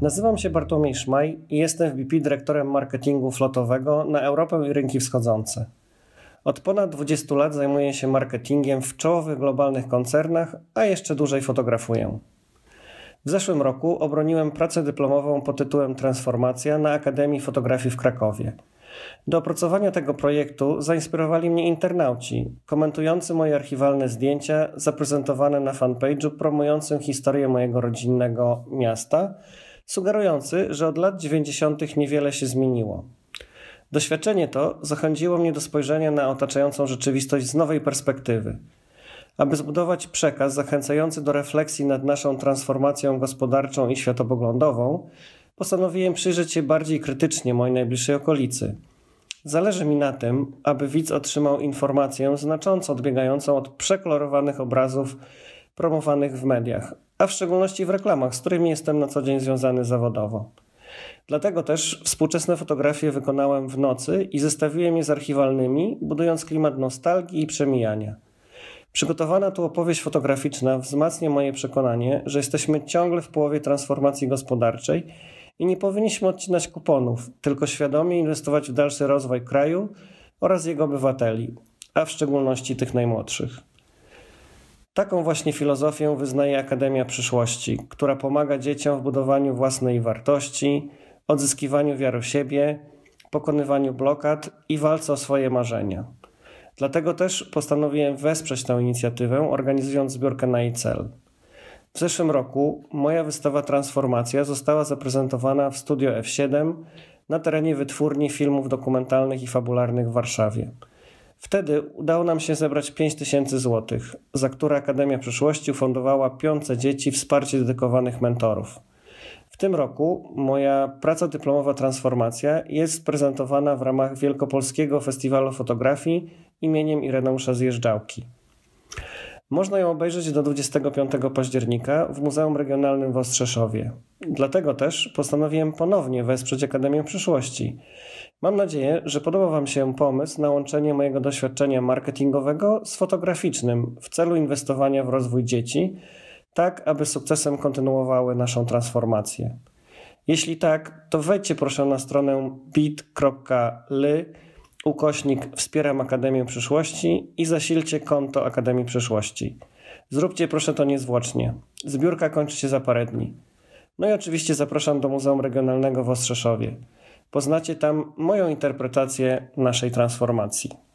Nazywam się Bartłomiej Szmaj i jestem w BP dyrektorem marketingu flotowego na Europę i rynki wschodzące. Od ponad 20 lat zajmuję się marketingiem w czołowych globalnych koncernach, a jeszcze dłużej fotografuję. W zeszłym roku obroniłem pracę dyplomową pod tytułem Transformacja na Akademii Fotografii w Krakowie. Do opracowania tego projektu zainspirowali mnie internauci, komentujący moje archiwalne zdjęcia zaprezentowane na fanpage'u promującym historię mojego rodzinnego miasta – sugerujący, że od lat 90. niewiele się zmieniło. Doświadczenie to zachęciło mnie do spojrzenia na otaczającą rzeczywistość z nowej perspektywy. Aby zbudować przekaz zachęcający do refleksji nad naszą transformacją gospodarczą i światopoglądową, postanowiłem przyjrzeć się bardziej krytycznie mojej najbliższej okolicy. Zależy mi na tym, aby widz otrzymał informację znacząco odbiegającą od przekolorowanych obrazów promowanych w mediach, a w szczególności w reklamach, z którymi jestem na co dzień związany zawodowo. Dlatego też współczesne fotografie wykonałem w nocy i zestawiłem je z archiwalnymi, budując klimat nostalgii i przemijania. Przygotowana tu opowieść fotograficzna wzmacnia moje przekonanie, że jesteśmy ciągle w połowie transformacji gospodarczej i nie powinniśmy odcinać kuponów, tylko świadomie inwestować w dalszy rozwój kraju oraz jego obywateli, a w szczególności tych najmłodszych. Taką właśnie filozofię wyznaje Akademia Przyszłości, która pomaga dzieciom w budowaniu własnej wartości, odzyskiwaniu wiary w siebie, pokonywaniu blokad i walce o swoje marzenia. Dlatego też postanowiłem wesprzeć tę inicjatywę, organizując zbiórkę na jej cel. W zeszłym roku moja wystawa Transformacja została zaprezentowana w Studio F7 na terenie Wytwórni Filmów Dokumentalnych i Fabularnych w Warszawie – Wtedy udało nam się zebrać 5 tysięcy złotych, za które Akademia Przyszłości fundowała piące dzieci wsparcie dedykowanych mentorów. W tym roku moja praca dyplomowa Transformacja jest prezentowana w ramach Wielkopolskiego Festiwalu Fotografii imieniem Ireneusza Zjeżdżałki. Można ją obejrzeć do 25 października w Muzeum Regionalnym w Ostrzeszowie. Dlatego też postanowiłem ponownie wesprzeć Akademię Przyszłości. Mam nadzieję, że podoba Wam się pomysł na łączenie mojego doświadczenia marketingowego z fotograficznym w celu inwestowania w rozwój dzieci, tak aby sukcesem kontynuowały naszą transformację. Jeśli tak, to wejdźcie proszę na stronę bit.ly ukośnik Wspieram Akademię Przyszłości i zasilcie konto Akademii Przyszłości. Zróbcie proszę to niezwłocznie. Zbiórka kończy się za parę dni. No i oczywiście zapraszam do Muzeum Regionalnego w Ostrzeszowie. Poznacie tam moją interpretację naszej transformacji.